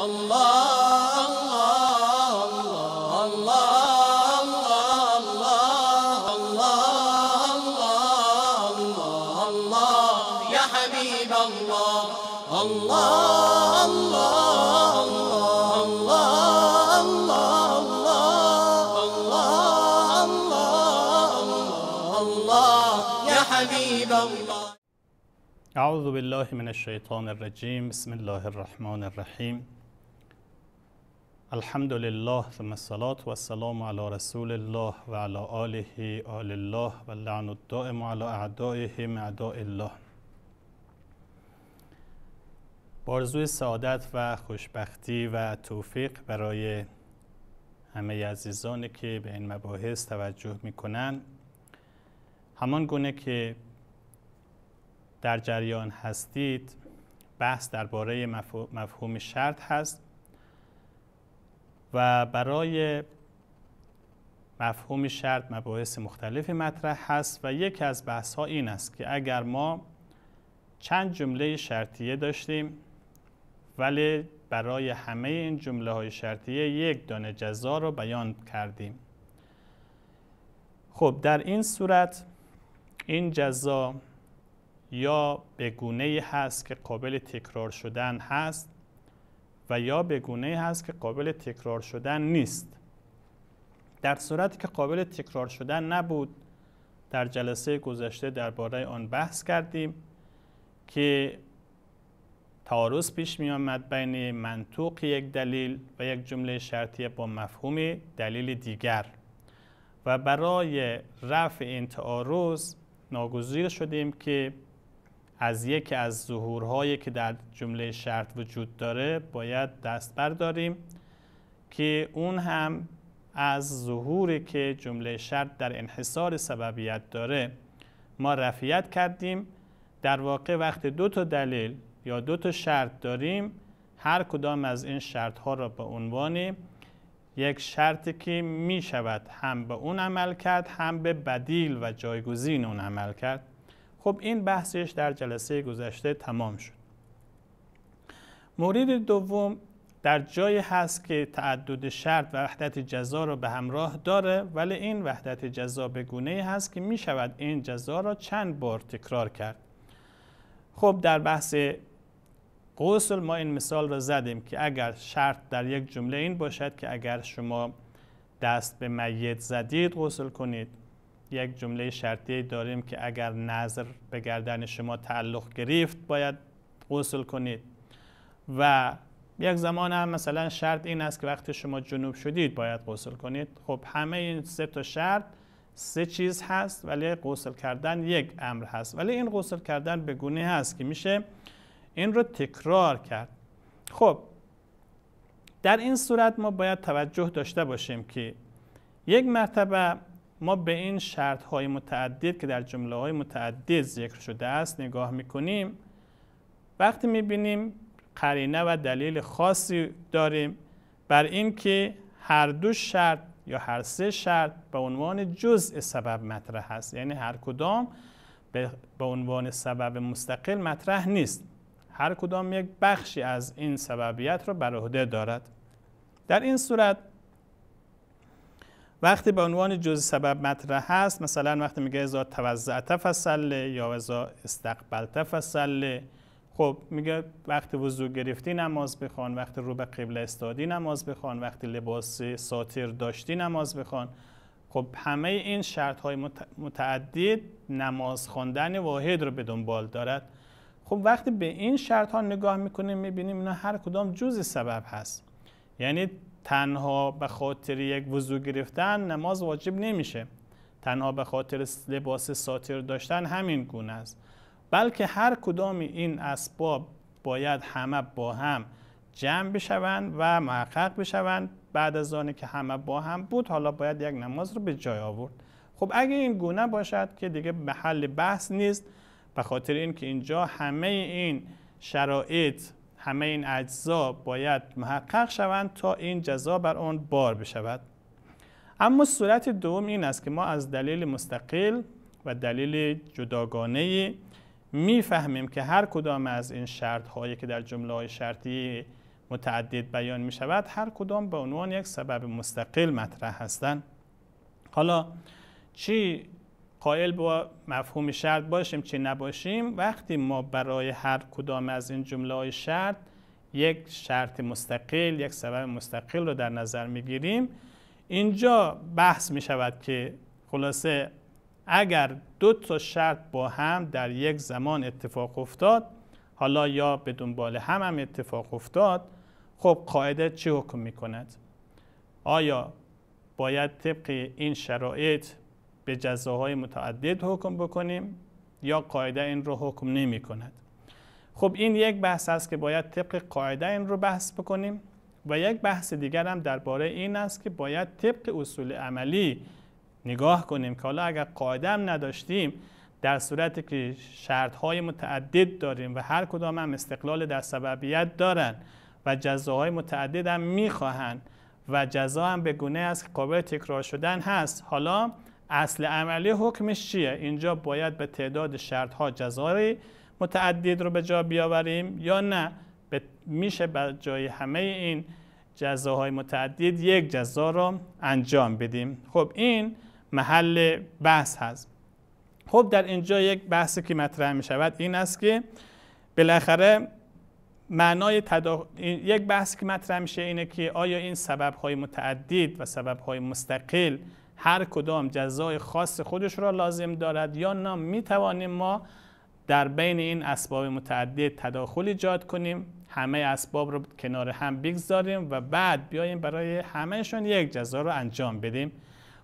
الله الله الله الله الله يا حبيب الله الله الله الله الله الله يا حبيب الله أعوذ بالله من الشيطان الرجيم بسم الله الرحمن الرحيم الحمد لله ثم الصلاة والسلام على رسول الله وعلى آله آل الله واللعن الدائم على اعدائهم اعداء الله بارزوی سعادت و خوشبختی و توفیق برای همه عزیزانی که به این مباحث توجه می کنند همان گونه که در جریان هستید بحث درباره مفهوم شرط هست و برای مفهوم شرط مباحث مختلفی مطرح هست و یکی از بحث ها این است که اگر ما چند جمله شرطیه داشتیم ولی برای همه این جمله های شرطیه یک دانه جزا رو بیان کردیم خب در این صورت این جزا یا به گونه هست که قابل تکرار شدن هست و یا به گونه هست که قابل تکرار شدن نیست در صورتی که قابل تکرار شدن نبود در جلسه گذشته درباره آن بحث کردیم که تعارض پیش می آمد بین منطوق یک دلیل و یک جمله شرطیه با مفهوم دلیل دیگر و برای رفع این تعارض ناگزیر شدیم که از یکی از ظهورهایی که در جمله شرط وجود داره باید دست برداریم که اون هم از ظهوری که جمله شرط در انحصار سببیت داره ما رفیت کردیم در واقع وقت دو تا دلیل یا دو تا شرط داریم هر کدام از این شرط ها را به عنوان یک شرطی که می شود هم به اون عمل کرد هم به بدیل و جایگزین اون عمل کرد خب این بحثش در جلسه گذشته تمام شد مورد دوم در جایی هست که تعدد شرط و وحدت جزا را به همراه داره ولی این وحدت جزا به گونه هست که می شود این جزا را چند بار تکرار کرد خب در بحث قسل ما این مثال را زدیم که اگر شرط در یک جمله این باشد که اگر شما دست به میت زدید غسل کنید یک جمله شرطی داریم که اگر نظر به گردن شما تعلق گرفت باید غسل کنید و یک زمان هم مثلا شرط این است که وقتی شما جنوب شدید باید غسل کنید خب همه این سه تا شرط سه چیز هست ولی غسل کردن یک امر هست ولی این غسل کردن به گونه هست که میشه این رو تکرار کرد خب در این صورت ما باید توجه داشته باشیم که یک مرتبه ما به این شرط های متعدد که در جمله های متعدد ذکر شده است نگاه میکنیم وقتی میبینیم قرینه و دلیل خاصی داریم بر اینکه هر دو شرط یا هر سه شرط به عنوان جزء سبب مطرح است یعنی هر کدام به عنوان سبب مستقل مطرح نیست هر کدام یک بخشی از این سببیت را بر عهده دارد در این صورت وقتی به عنوان جز سبب مطرح هست مثلا وقتی میگه ازا توزعت فصله یا ازا استقبلت فصله خب میگه وقتی وضوع گرفتی نماز بخوان وقتی رو به قبله استادی نماز بخوان وقتی لباس ساتر داشتی نماز بخوان خب همه این شرط های متعدد نماز خواندن واحد رو به دنبال دارد خب وقتی به این شرط ها نگاه میکنیم میبینیم اینا هر کدام جز سبب هست یعنی تنها به خاطر یک وضو گرفتن نماز واجب نمیشه تنها به خاطر لباس ساتر داشتن همین گونه است بلکه هر کدام این اسباب باید همه با هم جمع بشوند و محقق بشوند بعد از آنی که همه با هم بود حالا باید یک نماز رو به جای آورد خب اگه این گونه باشد که دیگه محل بحث نیست به خاطر اینکه اینجا همه این شرایط همه این اجزا باید محقق شوند تا این جزا بر آن بار بشود اما صورت دوم این است که ما از دلیل مستقل و دلیل جداگانه میفهمیم که هر کدام از این شرط هایی که در جمله های شرطی متعدد بیان می شود هر کدام به عنوان یک سبب مستقل مطرح هستند حالا چی قائل با مفهوم شرط باشیم چی نباشیم وقتی ما برای هر کدام از این جمله های شرط یک شرط مستقل یک سبب مستقل رو در نظر میگیریم اینجا بحث می شود که خلاصه اگر دو تا شرط با هم در یک زمان اتفاق افتاد حالا یا به دنبال هم هم اتفاق افتاد خب قاعده چه حکم می کند؟ آیا باید طبق این شرایط به جزاهای متعدد حکم بکنیم یا قاعده این رو حکم نمی کند خب این یک بحث است که باید طبق قاعده این رو بحث بکنیم و یک بحث دیگر هم درباره این است که باید طبق اصول عملی نگاه کنیم که حالا اگر قاعده هم نداشتیم در صورتی که شرطهای متعدد داریم و هر کدام هم استقلال در سببیت دارند و جزاهای متعدد هم میخواهند و جزا هم به گونه است که قابل تکرار شدن هست حالا اصل عملی حکمش چیه اینجا باید به تعداد شرط ها جزای متعدد رو به جا بیاوریم یا نه میشه به جای همه این جزاهای متعدد یک جزا رو انجام بدیم خب این محل بحث هست خب در اینجا یک بحثی که مطرح می شود این است که بالاخره معنای یک بحثی که مطرح میشه اینه که آیا این سبب های متعدد و سبب های مستقل هر کدام جزای خاص خودش را لازم دارد یا نه می توانیم ما در بین این اسباب متعدد تداخل ایجاد کنیم همه اسباب رو کنار هم بگذاریم و بعد بیاییم برای همهشون یک جزا رو انجام بدیم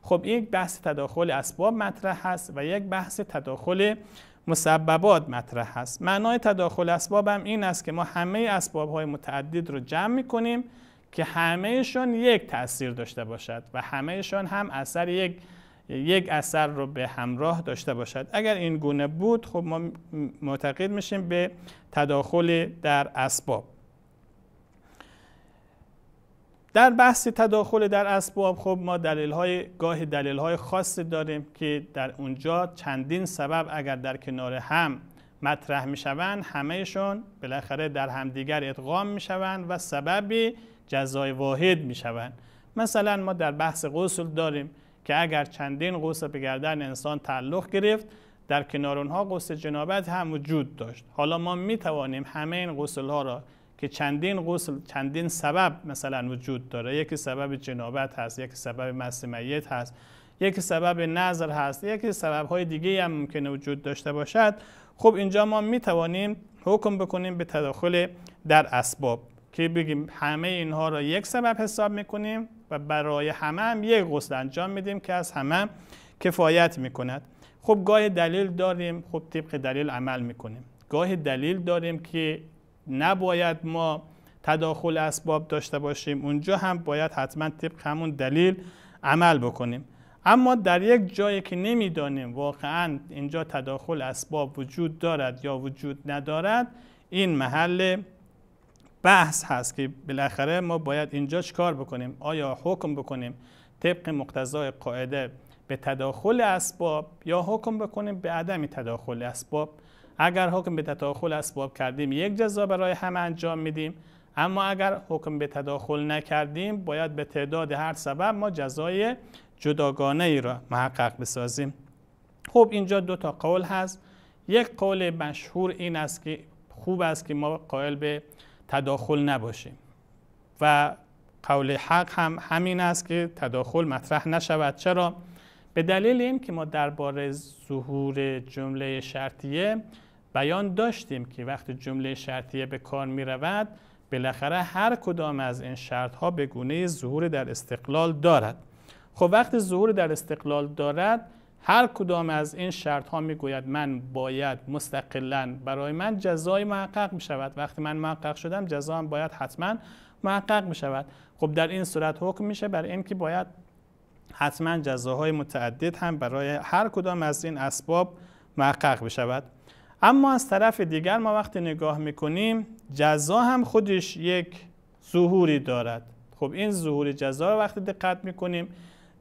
خب یک بحث تداخل اسباب مطرح هست و یک بحث تداخل مسببات مطرح هست معنای تداخل اسباب هم این است که ما همه اسباب های متعدد رو جمع می کنیم که همهشان یک تاثیر داشته باشد و همهشان هم اثر یک یک اثر رو به همراه داشته باشد اگر این گونه بود خب ما معتقد میشیم به تداخل در اسباب در بحث تداخل در اسباب خب ما دلیل های گاه دلیل های خاصی داریم که در اونجا چندین سبب اگر در کنار هم مطرح شوند همهشون بالاخره در همدیگر ادغام میشوند و سببی جزای واحد می شوند مثلا ما در بحث غسل داریم که اگر چندین غسل به گردن انسان تعلق گرفت در کنار اونها غسل جنابت هم وجود داشت حالا ما می توانیم همه این غسل ها را که چندین غسل چندین سبب مثلا وجود داره یکی سبب جنابت هست یکی سبب مس میت هست یکی سبب نظر هست یکی سبب های دیگه هم ممکنه وجود داشته باشد خب اینجا ما می توانیم حکم بکنیم به تداخل در اسباب که بگیم همه اینها را یک سبب حساب میکنیم و برای همه هم یک غسل انجام میدیم که از همه کفایت میکند خب گاه دلیل داریم خب طبق دلیل عمل میکنیم گاه دلیل داریم که نباید ما تداخل اسباب داشته باشیم اونجا هم باید حتما طبق همون دلیل عمل بکنیم اما در یک جایی که نمیدانیم واقعا اینجا تداخل اسباب وجود دارد یا وجود ندارد این محل بحث هست که بالاخره ما باید اینجا چکار بکنیم آیا حکم بکنیم طبق مقتضای قاعده به تداخل اسباب یا حکم بکنیم به عدم تداخل اسباب اگر حکم به تداخل اسباب کردیم یک جزا برای همه انجام میدیم اما اگر حکم به تداخل نکردیم باید به تعداد هر سبب ما جزای جداگانه ای را محقق بسازیم خب اینجا دو تا قول هست یک قول مشهور این است که خوب است که ما قائل به تداخل نباشیم و قول حق هم همین است که تداخل مطرح نشود چرا به دلیل این که ما درباره ظهور جمله شرطیه بیان داشتیم که وقتی جمله شرطیه به کار می رود بالاخره هر کدام از این شرط ها به گونه ظهور در استقلال دارد خب وقتی ظهور در استقلال دارد هر کدام از این شرط ها میگوید من باید مستقلا برای من جزای محقق می شود وقتی من محقق شدم هم باید حتما محقق می شود خب در این صورت حکم میشه برای اینکه باید حتما جزاهای متعدد هم برای هر کدام از این اسباب محقق بشود اما از طرف دیگر ما وقتی نگاه می کنیم جزا هم خودش یک ظهوری دارد خب این ظهور جزا وقتی دقت میکنیم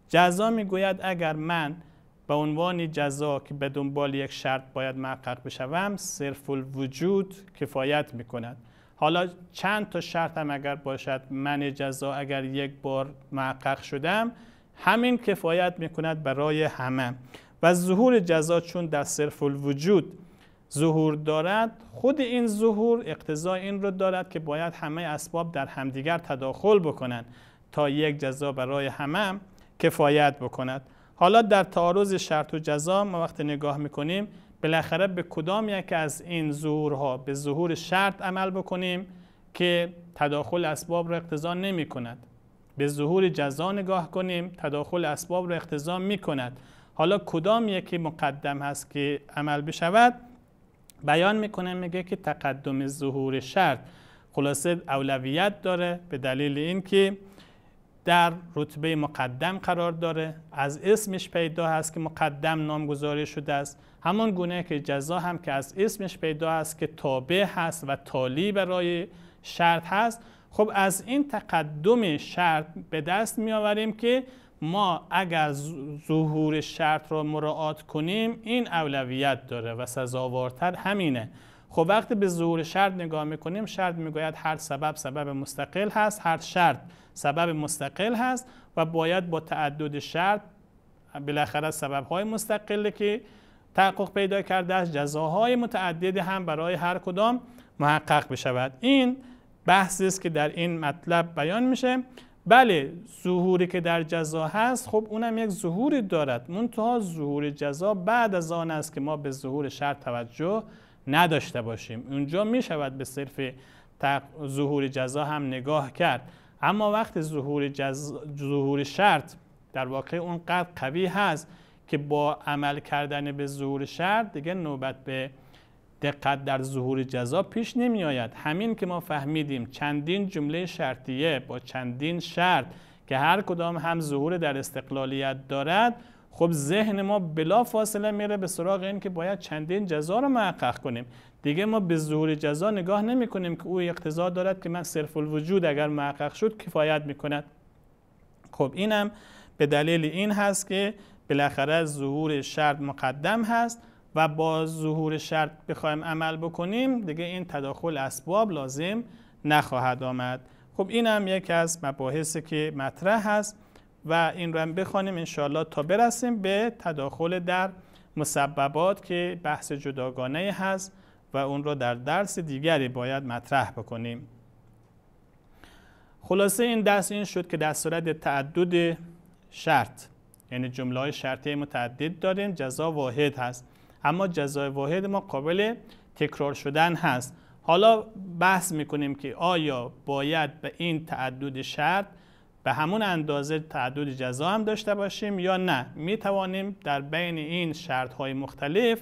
جزا میگوید اگر من به عنوان جزا که به دنبال یک شرط باید محقق بشوم صرف الوجود کفایت می کند حالا چند تا شرط هم اگر باشد من جزا اگر یک بار محقق شدم همین کفایت می کند برای همه و ظهور جزا چون در صرف الوجود ظهور دارد خود این ظهور اقتضای این را دارد که باید همه اسباب در همدیگر تداخل بکنند تا یک جزا برای همه کفایت بکند حالا در تعارض شرط و جزا ما وقتی نگاه میکنیم بالاخره به کدام یک از این ظهورها به ظهور شرط عمل بکنیم که تداخل اسباب را اقتضا نمی کند به ظهور جزا نگاه کنیم تداخل اسباب را اقتضا می کند حالا کدام یکی مقدم هست که عمل بشود بیان میکنه میگه که تقدم ظهور شرط خلاصه اولویت داره به دلیل اینکه در رتبه مقدم قرار داره از اسمش پیدا هست که مقدم نامگذاری شده است همان گونه که جزا هم که از اسمش پیدا هست که تابع هست و تالی برای شرط هست خب از این تقدم شرط به دست می آوریم که ما اگر ظهور شرط را مراعات کنیم این اولویت داره و سزاوارتر همینه خب وقتی به ظهور شرط نگاه میکنیم شرط میگوید هر سبب سبب مستقل هست هر شرط سبب مستقل هست و باید با تعدد شرط بالاخره سبب های مستقلی که تحقق پیدا کرده است جزاهای متعددی هم برای هر کدام محقق بشود این بحثی است که در این مطلب بیان میشه بله ظهوری که در جزا هست خب اونم یک ظهوری دارد منتها ظهور جزا بعد از آن است که ما به ظهور شرط توجه نداشته باشیم اونجا می شود به صرف ظهور جزا هم نگاه کرد اما وقت ظهور, جز... ظهور شرط در واقع اونقدر قوی هست که با عمل کردن به ظهور شرط دیگه نوبت به دقت در ظهور جزا پیش نمی آید همین که ما فهمیدیم چندین جمله شرطیه با چندین شرط که هر کدام هم ظهور در استقلالیت دارد خب ذهن ما بلا فاصله میره به سراغ این که باید چندین جزا رو محقق کنیم دیگه ما به ظهور جزا نگاه نمی کنیم که او اقتضا دارد که من صرف الوجود اگر محقق شد کفایت می کند خب اینم به دلیل این هست که بالاخره ظهور شرط مقدم هست و با ظهور شرط بخوایم عمل بکنیم دیگه این تداخل اسباب لازم نخواهد آمد خب اینم یکی از مباحثی که مطرح هست و این رو هم بخوانیم انشاءالله تا برسیم به تداخل در مسببات که بحث جداگانه هست و اون رو در درس دیگری باید مطرح بکنیم خلاصه این درس این شد که در صورت تعدد شرط یعنی جمله های شرطی متعدد داریم جزا واحد هست اما جزای واحد ما قابل تکرار شدن هست حالا بحث میکنیم که آیا باید به این تعدد شرط به همون اندازه تعدد جزا هم داشته باشیم یا نه می توانیم در بین این شرط های مختلف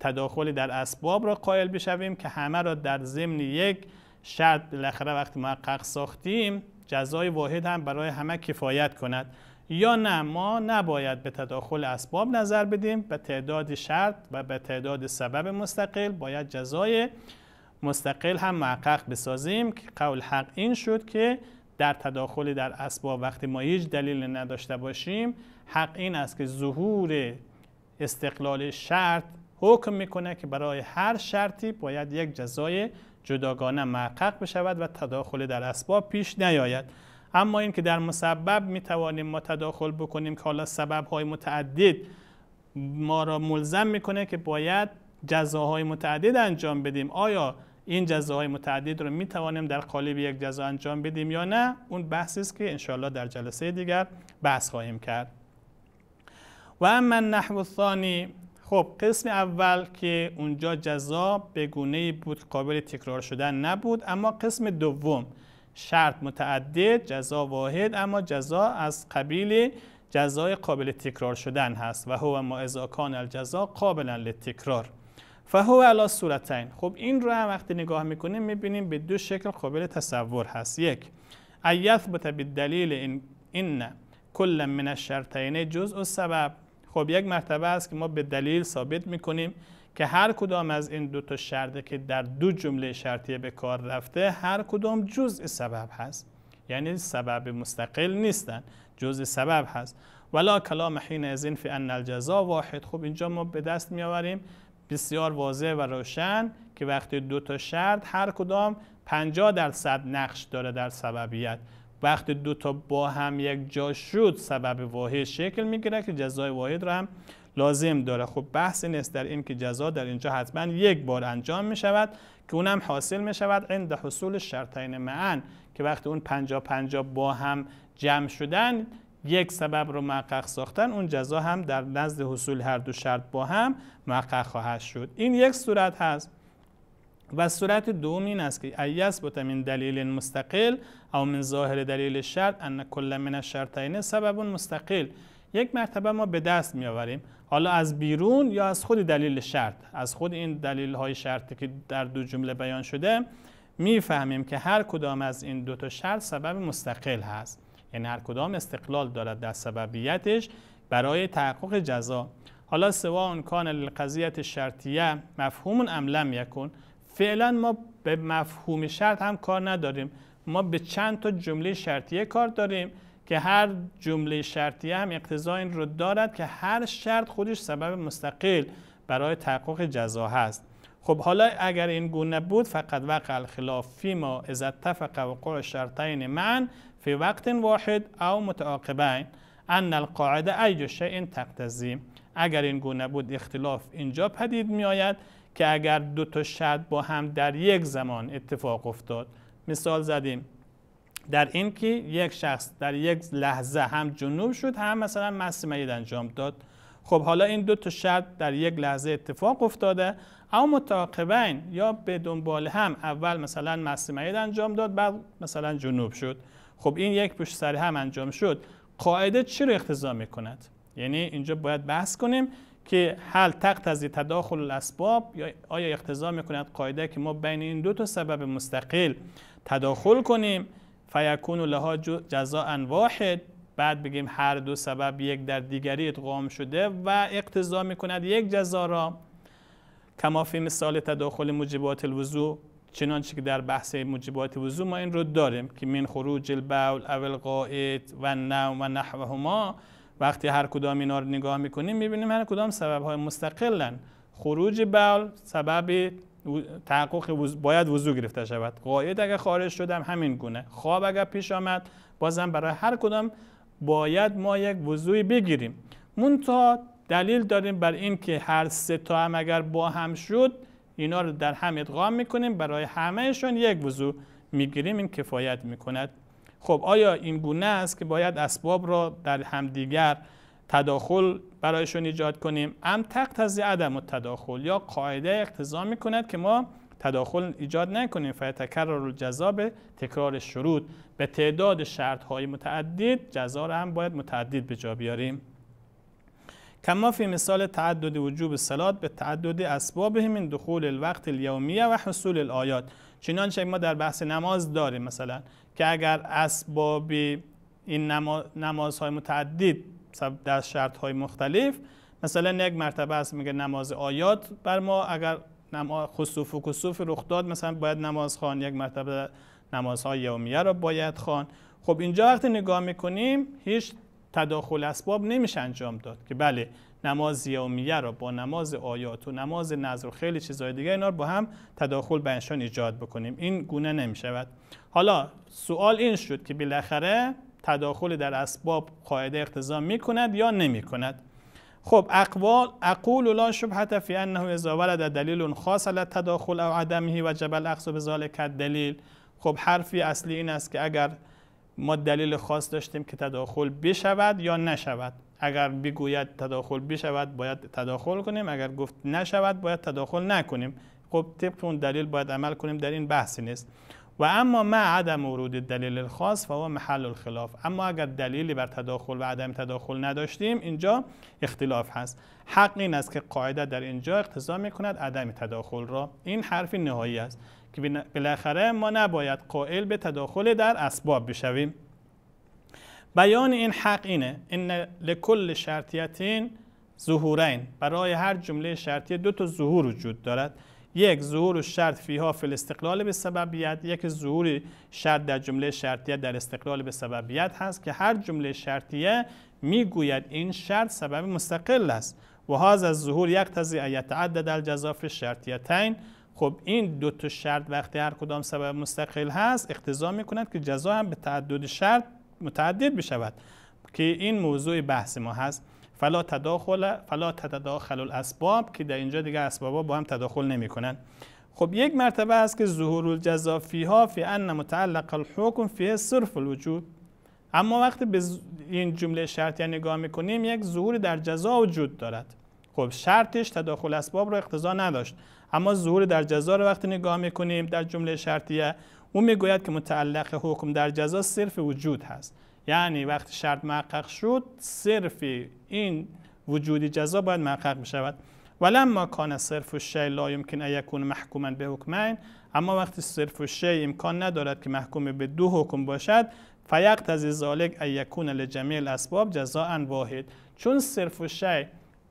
تداخلی در اسباب را قائل بشویم که همه را در ضمن یک شرط بالاخره وقتی محقق ساختیم جزای واحد هم برای همه کفایت کند یا نه ما نباید به تداخل اسباب نظر بدیم به تعداد شرط و به تعداد سبب مستقل باید جزای مستقل هم محقق بسازیم که قول حق این شد که در تداخل در اسباب وقتی ما هیچ دلیل نداشته باشیم حق این است که ظهور استقلال شرط حکم میکنه که برای هر شرطی باید یک جزای جداگانه محقق بشود و تداخل در اسباب پیش نیاید اما این که در مسبب میتوانیم ما تداخل بکنیم که حالا سبب های متعدد ما را ملزم میکنه که باید جزاهای متعدد انجام بدیم آیا این جزاهای متعدد رو می توانیم در قالب یک جزا انجام بدیم یا نه اون بحثی است که انشاءالله در جلسه دیگر بحث خواهیم کرد و اما نحو الثانی خب قسم اول که اونجا جزا به گونه بود قابل تکرار شدن نبود اما قسم دوم شرط متعدد جزا واحد اما جزا از قبیل جزای قابل تکرار شدن هست و هو ما اذا کان الجزا قابلا للتکرار فهو علا صورتین خب این رو هم وقتی نگاه میکنیم میبینیم به دو شکل قابل تصور هست یک ایثبت به دلیل این, این کل من الشرطین جزء و سبب خب یک مرتبه است که ما به دلیل ثابت میکنیم که هر کدام از این دو تا شرطه که در دو جمله شرطیه به کار رفته هر کدام جزء سبب هست یعنی سبب مستقل نیستن جزء سبب هست ولا کلام حین از این فی ان الجزا واحد خب اینجا ما به دست میآوریم بسیار واضح و روشن که وقتی دو تا شرط هر کدام 50 درصد نقش داره در سببیت وقتی دو تا با هم یک جا شد سبب واحد شکل میگیره که جزای واحد را هم لازم داره خب بحث نیست در این که جزا در اینجا حتما یک بار انجام می شود که اونم حاصل می شود عند حصول شرطین معن که وقتی اون پنجا پنجا با هم جمع شدن یک سبب رو محقق ساختن اون جزا هم در نزد حصول هر دو شرط با هم محقق خواهد شد این یک صورت هست و صورت دوم این است که ایس بوت من دلیل مستقل او من ظاهر دلیل شرط ان کل من الشرطین سبب مستقل یک مرتبه ما به دست می آوریم حالا از بیرون یا از خود دلیل شرط از خود این دلیل های شرطی که در دو جمله بیان شده میفهمیم که هر کدام از این دو تا شرط سبب مستقل هست یعنی هر کدام استقلال دارد در سببیتش برای تحقق جزا حالا سوا اون کان للقضیت شرطیه مفهوم ام لم فعلا ما به مفهوم شرط هم کار نداریم ما به چند تا جمله شرطیه کار داریم که هر جمله شرطیه هم اقتضا این رو دارد که هر شرط خودش سبب مستقل برای تحقق جزا هست خب حالا اگر این گونه بود فقط وقع الخلاف ما از اتفق وقوع شرطین من فی وقت واحد او متعاقبین ان القاعده ای این تقتضی اگر این گونه بود اختلاف اینجا پدید می آید که اگر دو تا شرط با هم در یک زمان اتفاق افتاد مثال زدیم در این که یک شخص در یک لحظه هم جنوب شد هم مثلا مس انجام داد خب حالا این دو تا شرط در یک لحظه اتفاق افتاده او متاقبین یا به دنبال هم اول مثلا مسیمید انجام داد بعد مثلا جنوب شد خب این یک پشت سر هم انجام شد قاعده چی رو می میکند یعنی اینجا باید بحث کنیم که هل از تداخل الاسباب یا آیا اقتضا میکند قاعده که ما بین این دو تا سبب مستقل تداخل کنیم فیکون لها ان واحد بعد بگیم هر دو سبب یک در دیگری ادغام شده و اقتضا میکند یک جزا را کما فی مثال تداخل موجبات الوضوع چنانچه که در بحث موجبات وضوع ما این رو داریم که من خروج البول اول قائد و نوم و نحوهما وقتی هر کدام اینا رو نگاه میکنیم میبینیم هر کدام سبب های مستقلن خروج بول سبب تحقق باید وضوع گرفته شود قاید اگر خارج شدم همین گونه خواب اگر پیش آمد بازم برای هر کدام باید ما یک وضوعی بگیریم منتها دلیل داریم بر این که هر سه تا هم اگر با هم شد اینا رو در هم ادغام میکنیم برای همهشون یک وضو میگیریم این کفایت میکند خب آیا این گونه است که باید اسباب را در همدیگر تداخل برایشون ایجاد کنیم ام تقتضی عدم و تداخل یا قاعده اقتضا میکند که ما تداخل ایجاد نکنیم فتکرر الجزا به تکرار شروط به تعداد شرط های متعدد جزا را هم باید متعدد به جا بیاریم کما فی مثال تعدد وجوب سلات به تعدد اسباب همین دخول الوقت الیومیه و حصول الآیات چنانچه ما در بحث نماز داریم مثلا که اگر اسباب این نمازهای متعدد در شرط های مختلف مثلا یک مرتبه است میگه نماز آیات بر ما اگر خصوف و کسوف رخ داد مثلا باید نماز خوان یک مرتبه نمازهای یومیه را باید خوان خب اینجا وقتی نگاه میکنیم هیچ تداخل اسباب نمیشه انجام داد که بله نماز یومیه را با نماز آیات و نماز نظر و خیلی چیزهای دیگه اینا رو با هم تداخل بینشان ایجاد بکنیم این گونه نمیشود حالا سوال این شد که بالاخره تداخل در اسباب قاعده اقتضا میکند یا نمیکند خب اقوال اقول لا شبهه فی انه اذا ولد دلیل خاص على تداخل او عدمه وجب الاخذ بذلك دلیل. خب حرفی اصلی این است که اگر ما دلیل خاص داشتیم که تداخل بشود یا نشود اگر بگوید تداخل بشود باید تداخل کنیم اگر گفت نشود باید تداخل نکنیم خب طبق اون دلیل باید عمل کنیم در این بحثی نیست و اما ما عدم ورود دلیل خاص فهو محل الخلاف اما اگر دلیلی بر تداخل و عدم تداخل نداشتیم اینجا اختلاف هست حق این است که قاعده در اینجا اقتضا میکند عدم تداخل را این حرف نهایی است که بالاخره ما نباید قائل به تداخل در اسباب بشویم بیان این حق اینه ان لکل شرطیتین ظهورین برای هر جمله شرطی دو تا ظهور وجود دارد یک ظهور شرط فیها فی الاستقلال به سببیت یک ظهور شرط در جمله شرطیه در استقلال به سببیت هست که هر جمله شرطیه میگوید این شرط سبب مستقل است و هاز از ظهور یک تزی عدد الجزا فی شرطیتین خب این دو تا شرط وقتی هر کدام سبب مستقل هست اقتضا کند که جزا هم به تعدد شرط متعدد بشود که این موضوع بحث ما هست فلا تداخل فلا تداخل الاسباب که در اینجا دیگه اسبابا با هم تداخل کنند. خب یک مرتبه است که ظهور الجزا فیها فی ان متعلق الحکم فی صرف الوجود اما وقتی به این جمله شرطی یعنی نگاه میکنیم یک ظهور در جزا وجود دارد خب شرطش تداخل اسباب رو اقتضا نداشت اما ظهور در جزا رو وقتی نگاه میکنیم در جمله شرطیه او میگوید که متعلق حکم در جزا صرف وجود هست یعنی وقتی شرط محقق شد صرف این وجودی جزا باید محقق بشود ولما کان صرف الشی لا یمکن ان یکون محکوما به حکمین اما وقتی صرف الشی امکان ندارد که محکوم به دو حکم باشد فیقت از ذالک ان یکون لجمیع الاسباب جزاء واحد چون صرف الشی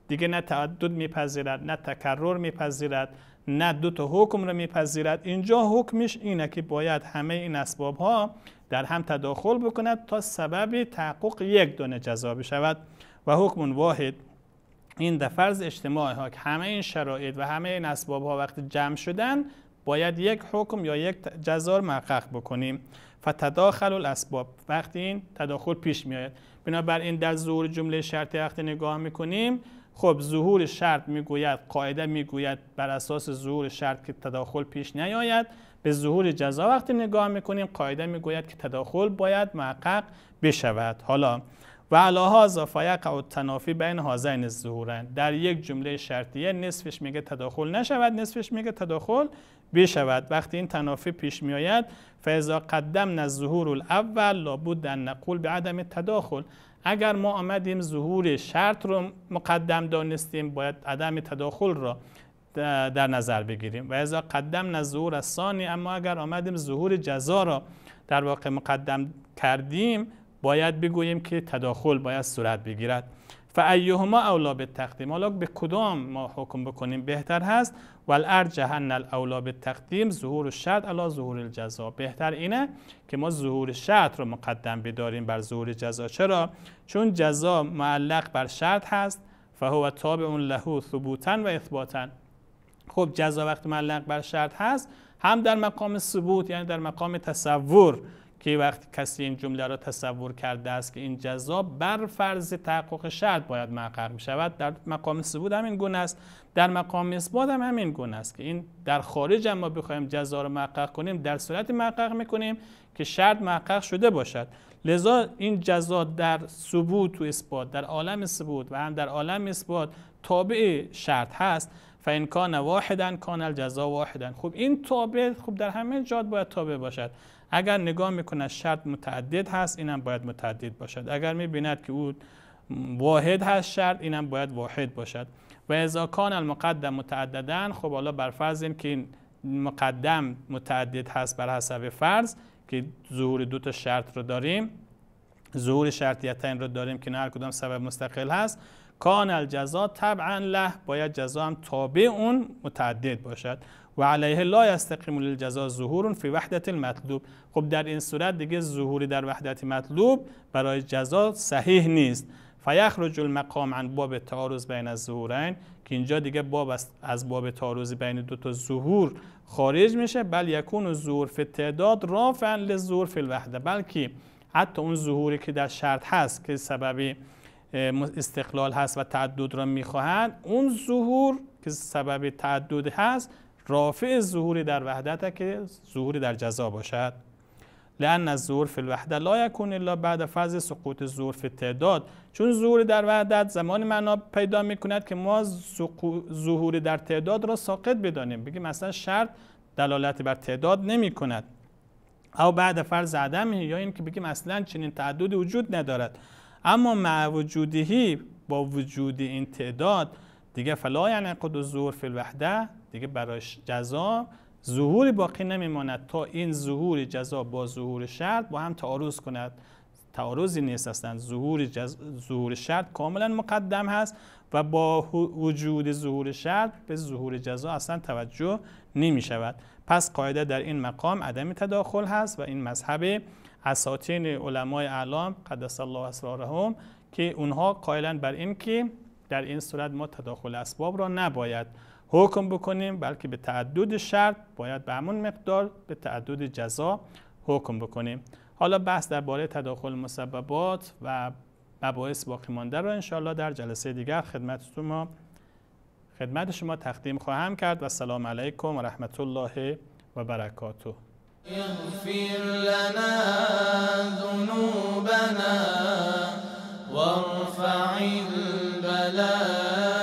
دیگه نه تعدد میپذیرد نه تکرر میپذیرد نه دو تا حکم رو میپذیرد اینجا حکمش اینه که باید همه این اسباب ها در هم تداخل بکند تا سبب تحقق یک دونه جزا بشود و حکم واحد این در فرض اجتماع ها که همه این شرایط و همه این اسباب ها وقتی جمع شدن باید یک حکم یا یک جزار محقق بکنیم فتداخل الاسباب وقتی این تداخل پیش میآید بنابراین در ظهور جمله شرطی وقتی نگاه میکنیم خب ظهور شرط میگوید قاعده میگوید بر اساس ظهور شرط که تداخل پیش نیاید به ظهور جزا وقتی نگاه میکنیم قاعده میگوید که تداخل باید محقق بشود حالا و علاها فیقع و تنافی بین هازین ظهورن در یک جمله شرطیه نصفش میگه تداخل نشود نصفش میگه تداخل بشود وقتی این تنافی پیش میآید فاذا قدمنا الظهور الاول لابد ان نقول به عدم تداخل اگر ما آمدیم ظهور شرط رو مقدم دانستیم باید عدم تداخل را در نظر بگیریم و اذا قدم نظهور از اما اگر آمدیم ظهور جزا را در واقع مقدم کردیم باید بگوییم که تداخل باید صورت بگیرد فایهما اولا به تقدیم حالا به کدام ما حکم بکنیم بهتر هست والارجح ان الاولا به تقدیم ظهور شرط علی ظهور الجزا بهتر اینه که ما ظهور شرط رو مقدم بداریم بر ظهور جزا چرا چون جزا معلق بر شرط هست فهو اون له ثبوتا و اثباتا خب جزا وقت معلق بر شرط هست هم در مقام ثبوت یعنی در مقام تصور که وقت کسی این جمله را تصور کرده است که این جزا بر فرض تحقق شرط باید محقق می شود در مقام ثبوت همین گونه است در مقام اثبات هم همین گونه است که این در خارج هم ما بخوایم جزا را محقق کنیم در صورت محقق کنیم که شرط محقق شده باشد لذا این جزا در ثبوت و اثبات در عالم ثبوت و هم در عالم اثبات تابع شرط هست فان کان کانل کان الجزا واحدا خب این تابع خب در همه جاد باید تابع باشد اگر نگاه میکند شرط متعدد هست اینم باید متعدد باشد اگر میبیند که او واحد هست شرط اینم باید واحد باشد و اذا کان المقدم متعددن خب حالا بر فرض این که این مقدم متعدد هست بر حسب فرض که ظهور دو تا شرط رو داریم ظهور شرطیتین رو داریم که نه هر کدام سبب مستقل هست کان الجزا طبعا له باید جزا هم تابع اون متعدد باشد و علیه لا یستقیم للجزا ظهور فی وحدت المطلوب خب در این صورت دیگه ظهوری در وحدت مطلوب برای جزا صحیح نیست فیخرج المقام عن باب تعارض بین الظهورین که اینجا دیگه باب از باب تعارض بین دو تا ظهور خارج میشه بل یکون ظهور فی تعداد رافعا للظهور فی الوحده بلکه حتی اون ظهوری که در شرط هست که سببی استقلال هست و تعدد را میخواهند اون ظهور که سبب تعدد هست رافع ظهور در وحدت که ظهور در جزا باشد لان از ظهور فی الوحده لا یکون الا بعد فرض سقوط ظهور فی تعداد چون ظهور در وحدت زمان معنا پیدا میکند که ما ظهور در تعداد را ساقط بدانیم بگیم مثلا شرط دلالت بر تعداد نمی کند او بعد فرض عدمه یا اینکه بگیم اصلا چنین تعدد وجود ندارد اما مع وجودهی با وجود این تعداد دیگه فلا و الظهور فی الوحده دیگه برای جزا ظهوری باقی نمیماند تا این ظهور جزا با ظهور شرط با هم تعارض کند تعارضی نیست هستند ظهور جز... شرط کاملا مقدم هست و با وجود ظهور شرط به ظهور جزا اصلا توجه نمی شود پس قاعده در این مقام عدم تداخل هست و این مذهب اساتین علمای اعلام قدس الله اسرارهم که اونها قائلن بر این که در این صورت ما تداخل اسباب را نباید حکم بکنیم بلکه به تعدد شرط باید به همون مقدار به تعدد جزا حکم بکنیم حالا بحث درباره تداخل مسببات و مباعث باقی مانده را انشاءالله در جلسه دیگر خدمت شما خدمت شما تقدیم خواهم کرد و سلام علیکم و رحمت الله و برکاته اغفر لنا ذنوبنا وارفع البلاء